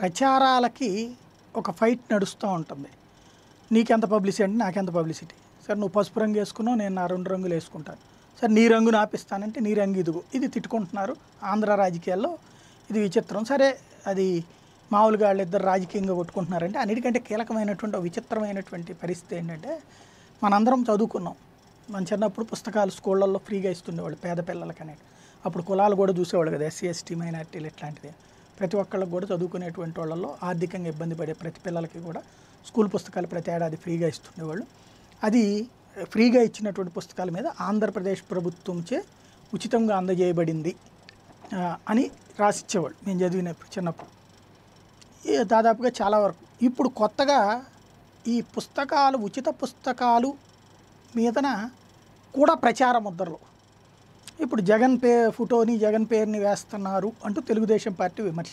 ప్రచారాలకి ఒక ఫైట్ నడుస్తూ ఉంటుంది నీకెంత పబ్లిసిటీ అంటే నాకెంత పబ్లిసిటీ సార్ నువ్వు పసుపు రంగు వేసుకున్నావు నేను నా రెండు రంగులు వేసుకుంటాను సార్ నీ రంగును ఆపిస్తానంటే నీ రంగు ఇదిగో ఇది తిట్టుకుంటున్నారు ఆంధ్ర రాజకీయాల్లో ఇది విచిత్రం సరే అది మామూలుగా వాళ్ళిద్దరు రాజకీయంగా కొట్టుకుంటున్నారంటే అన్నిటికంటే కీలకమైనటువంటి విచిత్రమైనటువంటి పరిస్థితి ఏంటంటే మనందరం చదువుకున్నాం మన చిన్నప్పుడు పుస్తకాలు స్కూళ్ళల్లో ఫ్రీగా ఇస్తుండేవాళ్ళు పేద పిల్లలకనే అప్పుడు కులాలు కూడా చూసేవాళ్ళు కదా ఎస్సీ ఎస్టీ మైనార్టీలు ఇట్లాంటిది ప్రతి ఒక్కళ్ళకి కూడా చదువుకునేటువంటి వాళ్ళలో ఆర్థికంగా ఇబ్బంది పడే ప్రతి పిల్లలకి కూడా స్కూల్ పుస్తకాలు ప్రతి ఏడాది ఫ్రీగా ఇస్తుండేవాళ్ళు అది ఫ్రీగా ఇచ్చినటువంటి పుస్తకాల మీద ఆంధ్రప్రదేశ్ ప్రభుత్వంచే ఉచితంగా అందజేయబడింది అని రాసిచ్చేవాళ్ళు నేను చదివినప్పుడు చిన్నప్పుడు దాదాపుగా చాలా వరకు ఇప్పుడు కొత్తగా ఈ పుస్తకాలు ఉచిత పుస్తకాలు మీదన కూడా ప్రచారం ముద్రలు ఇప్పుడు జగన్ పే ఫోటోని జగన్ పేరుని వేస్తున్నారు అంటూ తెలుగుదేశం పార్టీ విమర్శ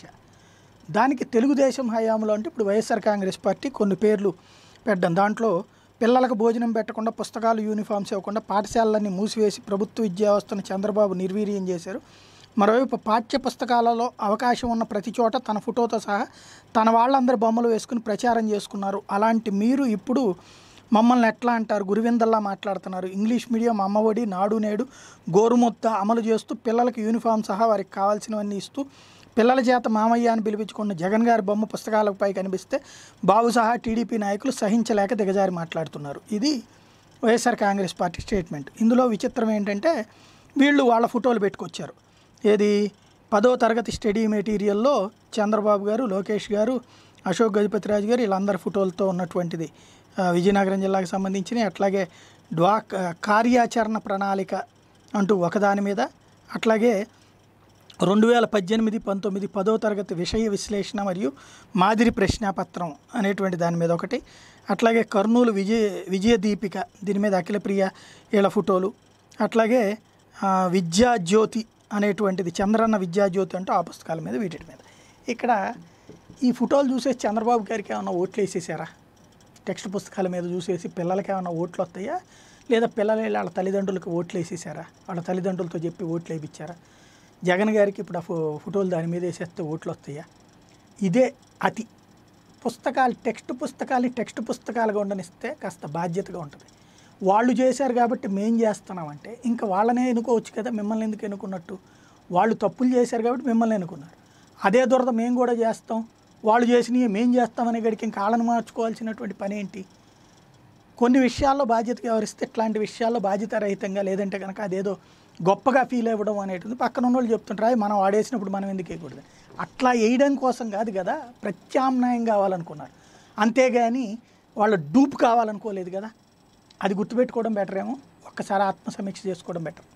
దానికి తెలుగుదేశం హయాంలో అంటే ఇప్పుడు వైఎస్ఆర్ కాంగ్రెస్ పార్టీ కొన్ని పేర్లు పెట్టడం దాంట్లో పిల్లలకు భోజనం పెట్టకుండా పుస్తకాలు యూనిఫామ్స్ ఇవ్వకుండా పాఠశాలలన్నీ మూసివేసి ప్రభుత్వ విద్యావస్థను చంద్రబాబు నిర్వీర్యం చేశారు మరోవైపు పాఠ్య పుస్తకాలలో అవకాశం ఉన్న ప్రతి చోట తన ఫోటోతో సహా తన వాళ్ళందరి బొమ్మలు వేసుకుని ప్రచారం చేసుకున్నారు అలాంటి మీరు ఇప్పుడు మమ్మల్ని ఎట్లా అంటారు గురువిందల్లా మాట్లాడుతున్నారు ఇంగ్లీష్ మీడియం అమ్మఒడి నాడు నేడు గోరుముద్ద అమలు చేస్తూ పిల్లలకి యూనిఫామ్ సహా వారికి కావాల్సినవన్నీ ఇస్తూ పిల్లల చేత మామయ్య అని పిలిపించుకున్న జగన్ గారి బొమ్మ పుస్తకాలపై కనిపిస్తే బాబు సహా టీడీపీ నాయకులు సహించలేక దిగజారి మాట్లాడుతున్నారు ఇది వైఎస్ఆర్ కాంగ్రెస్ పార్టీ స్టేట్మెంట్ ఇందులో విచిత్రం ఏంటంటే వీళ్ళు వాళ్ళ ఫోటోలు పెట్టుకొచ్చారు ఏది పదో తరగతి స్టడీ మెటీరియల్లో చంద్రబాబు గారు లోకేష్ గారు అశోక్ గజపతిరాజు గారు వీళ్ళందరి ఫోటోలతో ఉన్నటువంటిది విజయనగరం జిల్లాకు సంబంధించిన అట్లాగే డ్వా కార్యాచరణ ప్రణాళిక అంటూ ఒకదాని మీద అట్లాగే రెండు వేల పద్దెనిమిది పంతొమ్మిది పదో తరగతి విషయ విశ్లేషణ మరియు మాదిరి ప్రశ్నాపత్రం అనేటువంటి దాని మీద ఒకటి అట్లాగే కర్నూలు విజయ విజయదీపిక దీని మీద అఖిలప్రియ వీళ్ళ ఫోటోలు అట్లాగే విద్యాజ్యోతి అనేటువంటిది చంద్రన్న విద్యాజ్యోతి అంటూ ఆ పుస్తకాల మీద వీటి మీద ఇక్కడ ఈ ఫోటోలు చూసే చంద్రబాబు గారికి ఏమన్నా ఓట్లు వేసేసారా టెక్స్ట్ పుస్తకాల మీద చూసేసి పిల్లలకి ఏమైనా ఓట్లు వస్తాయా లేదా పిల్లలు వాళ్ళ తల్లిదండ్రులకు ఓట్లు వేసేసారా వాళ్ళ తల్లిదండ్రులతో చెప్పి ఓట్లు వేయించారా జగన్ గారికి ఇప్పుడు ఆ ఫో ఫోటోలు దాని మీద వేసేస్తే ఓట్లు వస్తాయా ఇదే అతి పుస్తకాలు టెక్స్ట్ పుస్తకాలు టెక్స్ట్ పుస్తకాలుగా ఉండనిస్తే కాస్త బాధ్యతగా ఉంటుంది వాళ్ళు చేశారు కాబట్టి మేం చేస్తున్నామంటే ఇంకా వాళ్ళనే ఎన్నుకోవచ్చు కదా మిమ్మల్ని ఎందుకు ఎన్నుకున్నట్టు వాళ్ళు తప్పులు చేశారు కాబట్టి మిమ్మల్ని ఎన్నుకున్నారు అదే దురద మేము కూడా చేస్తాం వాళ్ళు చేసినవి మేం చేస్తామనే గడికి ఇంకా వాళ్ళని మార్చుకోవాల్సినటువంటి పని ఏంటి కొన్ని విషయాల్లో బాధ్యతగా ఎవరిస్తే ఇట్లాంటి విషయాల్లో బాధ్యత రహితంగా లేదంటే కనుక అదేదో గొప్పగా ఫీల్ అవ్వడం అనేటువంటి పక్కన ఉన్న వాళ్ళు చెప్తుంటారు మనం ఆడేసినప్పుడు మనం ఎందుకు వేయకూడదు అట్లా వేయడం కోసం కాదు కదా ప్రత్యామ్నాయం కావాలనుకున్నారు అంతేగాని వాళ్ళ డూప్ కావాలనుకోలేదు కదా అది గుర్తుపెట్టుకోవడం బెటర్ ఏమో ఒక్కసారి ఆత్మసమీక్ష చేసుకోవడం బెటర్